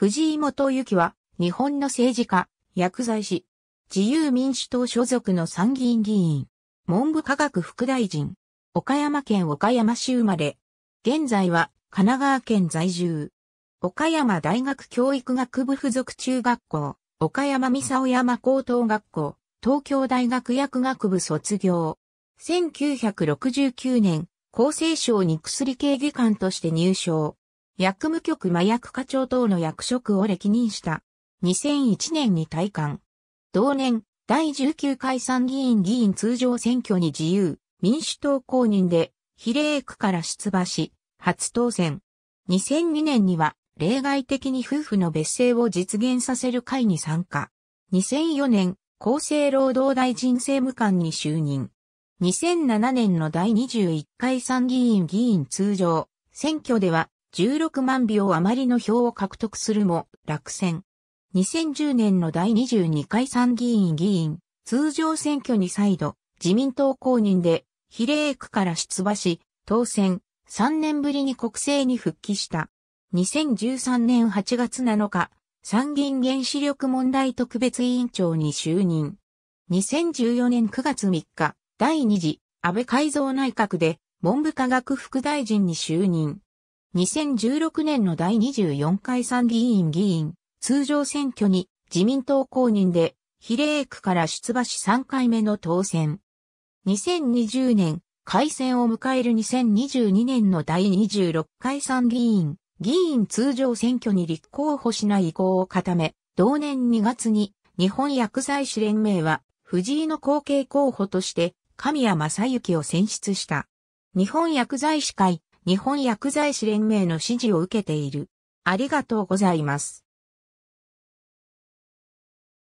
藤井元幸は、日本の政治家、薬剤師、自由民主党所属の参議院議員、文部科学副大臣、岡山県岡山市生まれ、現在は神奈川県在住、岡山大学教育学部附属中学校、岡山三沢山高等学校、東京大学薬学部卒業。1969年、厚生省に薬系技官として入省。薬務局麻薬課長等の役職を歴任した。2001年に退官。同年、第19回参議院議員通常選挙に自由、民主党公認で、比例区から出馬し、初当選。2002年には、例外的に夫婦の別姓を実現させる会に参加。2004年、厚生労働大臣政務官に就任。2007年の第21回参議院議員通常選挙では16万票余りの票を獲得するも落選。2010年の第22回参議院議員、通常選挙に再度、自民党公認で比例区から出馬し、当選、3年ぶりに国政に復帰した。2013年8月7日、参議院原子力問題特別委員長に就任。2014年9月3日、第2次安倍改造内閣で文部科学副大臣に就任。2016年の第24回参議院議員、通常選挙に自民党公認で比例区から出馬し3回目の当選。2020年、改選を迎える2022年の第26回参議院、議員通常選挙に立候補しない意向を固め、同年2月に日本薬剤師連盟は藤井の後継候補として神谷正幸を選出した。日本薬剤師会日本薬剤師連盟の指示を受けている。ありがとうございます。